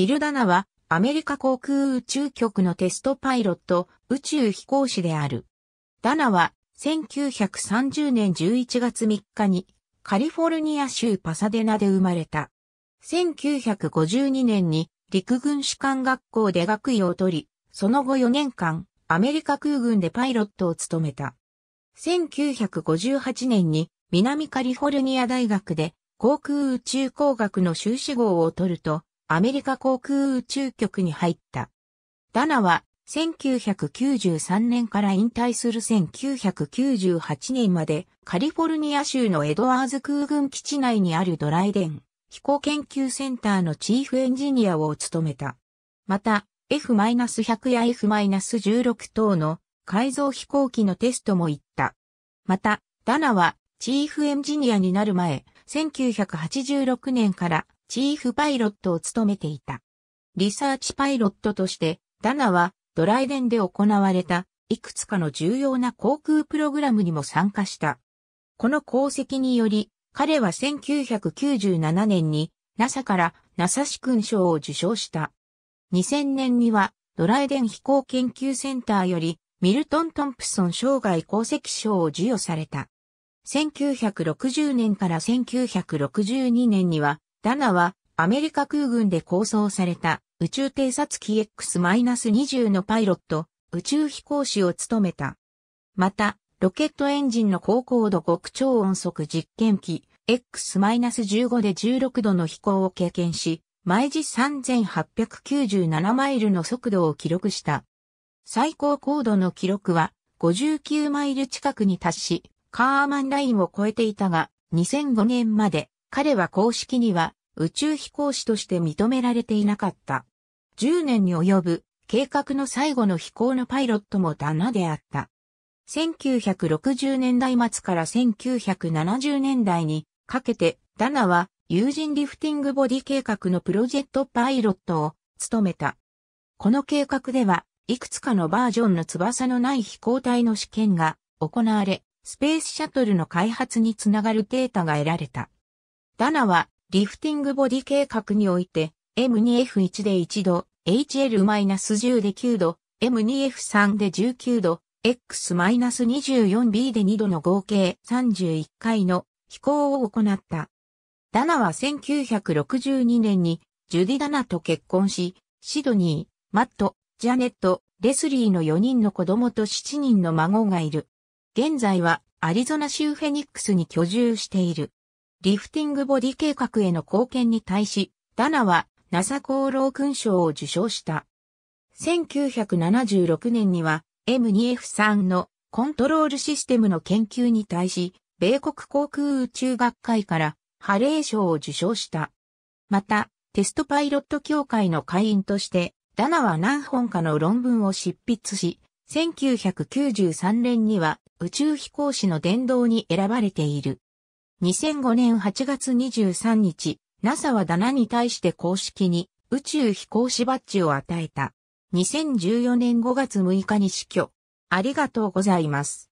ビルダナはアメリカ航空宇宙局のテストパイロット宇宙飛行士である。ダナは1930年11月3日にカリフォルニア州パサデナで生まれた。1952年に陸軍士官学校で学位を取り、その後4年間アメリカ空軍でパイロットを務めた。1958年に南カリフォルニア大学で航空宇宙工学の修士号を取ると、アメリカ航空宇宙局に入った。ダナは1993年から引退する1998年までカリフォルニア州のエドワーズ空軍基地内にあるドライデン飛行研究センターのチーフエンジニアを務めた。また F-100 や F-16 等の改造飛行機のテストも行った。またダナはチーフエンジニアになる前1986年からチーフパイロットを務めていた。リサーチパイロットとして、ダナはドライデンで行われたいくつかの重要な航空プログラムにも参加した。この功績により、彼は1997年に NASA から NASA 士勲章を受賞した。2000年にはドライデン飛行研究センターよりミルトン・トンプソン生涯功績賞を授与された。1960年から1962年にはダナはアメリカ空軍で構想された宇宙偵察機 X-20 のパイロット、宇宙飛行士を務めた。また、ロケットエンジンの高高度極超音速実験機 X-15 で16度の飛行を経験し、毎時3897マイルの速度を記録した。最高高度の記録は59マイル近くに達し、カーマンラインを超えていたが、2005年まで彼は公式には宇宙飛行士として認められていなかった。10年に及ぶ計画の最後の飛行のパイロットもダナであった。1960年代末から1970年代にかけてダナは友人リフティングボディ計画のプロジェクトパイロットを務めた。この計画では、いくつかのバージョンの翼のない飛行体の試験が行われ、スペースシャトルの開発につながるデータが得られた。ダナは、リフティングボディ計画において、M2F1 で1度、HL-10 で9度、M2F3 で19度、X-24B で2度の合計31回の飛行を行った。ダナは1962年にジュディ・ダナと結婚し、シドニー、マット、ジャネット、レスリーの4人の子供と7人の孫がいる。現在はアリゾナ州フェニックスに居住している。リフティングボディ計画への貢献に対し、ダナはナサ s a 功労勲章を受賞した。1976年には M2F3 のコントロールシステムの研究に対し、米国航空宇宙学会からハレー賞を受賞した。また、テストパイロット協会の会員として、ダナは何本かの論文を執筆し、1993年には宇宙飛行士の殿堂に選ばれている。2005年8月23日、NASA はダナに対して公式に宇宙飛行士バッジを与えた。2014年5月6日に死去。ありがとうございます。